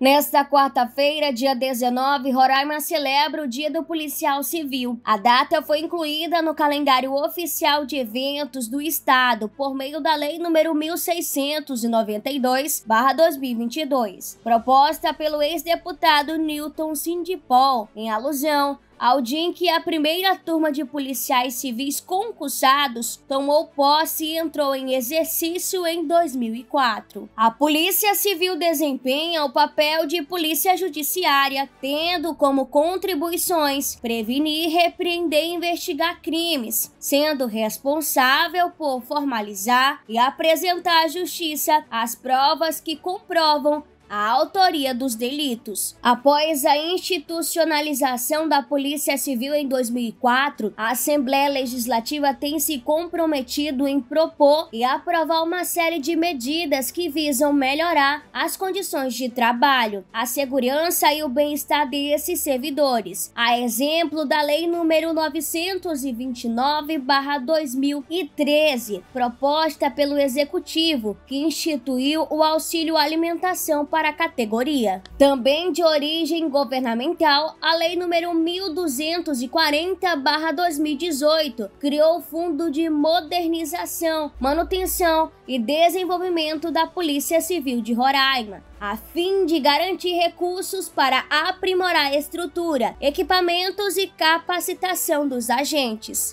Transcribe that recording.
Nesta quarta-feira, dia 19, Roraima celebra o Dia do Policial Civil. A data foi incluída no calendário oficial de eventos do Estado por meio da Lei número 1692-2022, proposta pelo ex-deputado Newton Sindipol, em alusão ao dia em que a primeira turma de policiais civis concursados tomou posse e entrou em exercício em 2004. A Polícia Civil desempenha o papel de polícia judiciária, tendo como contribuições prevenir, repreender e investigar crimes, sendo responsável por formalizar e apresentar à justiça as provas que comprovam a autoria dos delitos. Após a institucionalização da Polícia Civil em 2004, a Assembleia Legislativa tem se comprometido em propor e aprovar uma série de medidas que visam melhorar as condições de trabalho, a segurança e o bem-estar desses servidores. A exemplo da Lei número 929/2013, proposta pelo Executivo, que instituiu o auxílio alimentação para para a categoria. Também de origem governamental, a Lei número 1240/2018 criou o Fundo de Modernização, Manutenção e Desenvolvimento da Polícia Civil de Roraima, a fim de garantir recursos para aprimorar a estrutura, equipamentos e capacitação dos agentes.